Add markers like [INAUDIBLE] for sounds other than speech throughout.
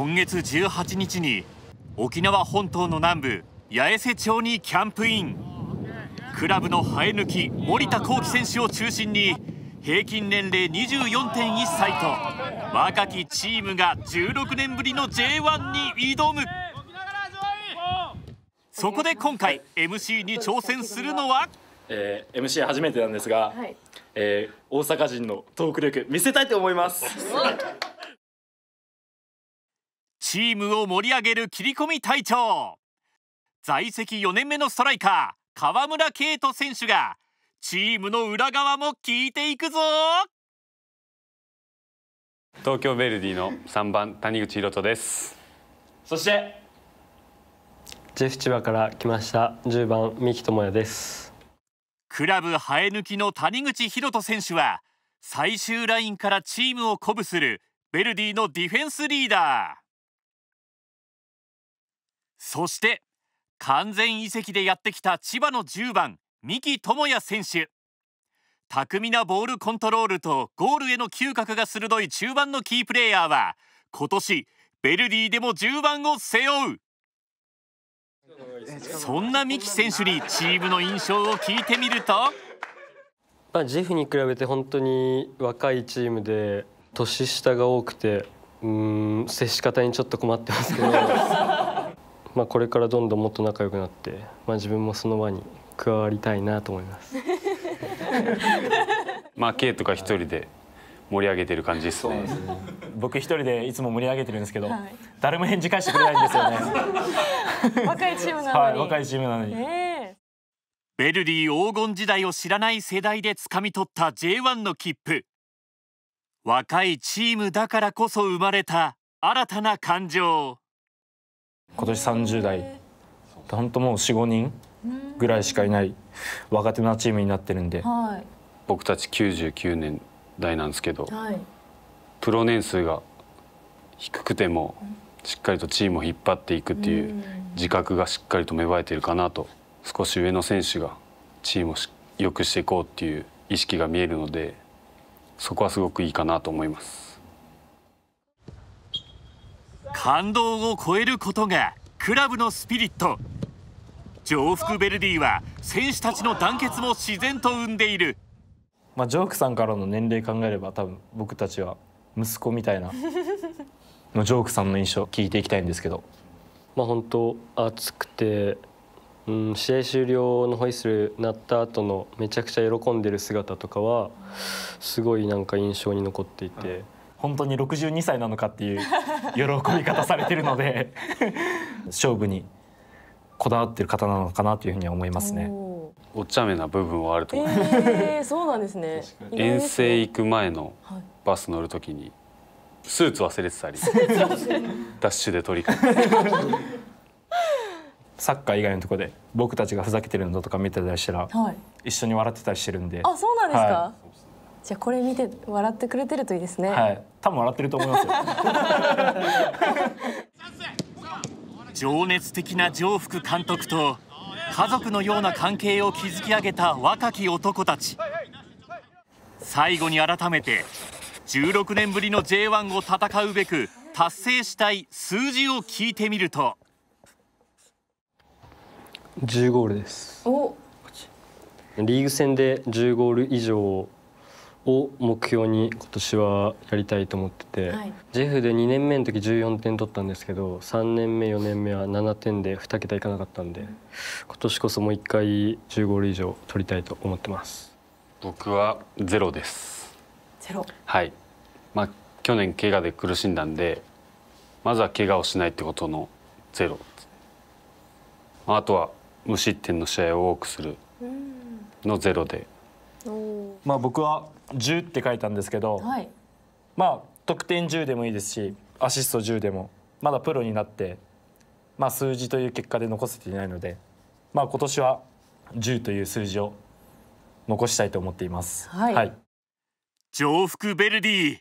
今月18日に沖縄本島の南部八重瀬町にキャンプインクラブの生え抜き森田幸輝選手を中心に平均年齢24.1歳と若きチームが16年ぶりの J1 に挑むそこで今回 MC に挑戦するのは、えー、MC 初めてなんですが、はい、えー、大阪人のトーク力見せたいと思いますチームを盛り上げる切り込み隊長在籍4年目のストライカー河村圭斗選手がチームの裏側も聞いていくぞ東京ヴェルディの3番谷口博人ですそしてジェフ千葉から来ました1番三木智也ですクラブ生え抜きの谷口博人選手は最終ラインからチームを鼓舞するヴェルディのディフェンスリーダーそして完全移籍でやってきた千葉の10番三木智也選手巧みなボールコントロールとゴールへの嗅覚が鋭い中盤のキープレーヤーは今年ベルディでも10番を背負うそんな三木選手にチームの印象を聞いてみると、まあ、ジェフに比べて本当に若いチームで年下が多くてうん接し方にちょっと困ってますけど。まあ、これからどんどんもっと仲良くなって、まあ、自分もその場に加わりたいなと思います。[LAUGHS] まあ、K とか一人で盛り上げてる感じですね。すね僕一人でいつも盛り上げてるんですけど、はい、誰も返事返してくれないんですよね。[LAUGHS] 若いチームなのに。はい、若いチームなのに。えー、ベルディ黄金時代を知らない世代で掴み取った J1 の切符。若いチームだからこそ生まれた新たな感情。今年30代本当もう45人ぐらいしかいない若手のチームになってるんで、はい、僕たち99年代なんですけど、はい、プロ年数が低くてもしっかりとチームを引っ張っていくっていう自覚がしっかりと芽生えてるかなと少し上の選手がチームを良くしていこうっていう意識が見えるのでそこはすごくいいかなと思います。感動を超えることがクラブのスピリット上福ヴェルディは選手たちの団結も自然と生んでいる、まあ、ジョークさんからの年齢考えれば多分僕たちは息子みたいな [LAUGHS] ジョークさんの印象聞いていきたいんですけど。まあ、本当暑くてうん、試合終了のホイッスル鳴った後のめちゃくちゃ喜んでる姿とかはすごいなんか印象に残っていて、本当に62歳なのかっていう喜び方されてるので [LAUGHS] 勝負にこだわってる方なのかなというふうに思いますね。お茶目な部分はあると思います。えー、そうなんですね。[LAUGHS] 遠征行く前のバス乗るときにスーツ忘れてたり、ダッシュで取り替え [LAUGHS] サッカー以外のところで僕たちがふざけてるのとか見てたりしたら、はい、一緒に笑ってたりしてるんで。あ、そうなんですか。はいじゃこれ見て笑ってくれてるといいですね。はい、多分笑ってると思いますよ。[LAUGHS] 情熱的な上福監督と家族のような関係を築き上げた若き男たち。最後に改めて16年ぶりの J1 を戦うべく達成したい数字を聞いてみると。10ゴールです。お、リーグ戦で10ゴール以上を目標に今年はやりたいと思ってて、はい、ジェフで2年目の時14点取ったんですけど3年目4年目は7点で2桁いかなかったんで、うん、今年こそもう1回15ゴール以上取りたいと思ってます僕はゼロですゼロはいまあ去年怪我で苦しんだんでまずは怪我をしないってことのゼロまああとは無失点の試合を多くするのゼロで、うんまあ僕は10って書いたんですけど、はい、まあ得点10でもいいですしアシスト10でもまだプロになって、まあ、数字という結果で残せていないので、まあ、今年は10という数字を残したいと思っています。はい、はい、上福ベルディ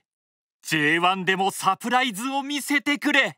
J1 でもサプライズを見せてくれ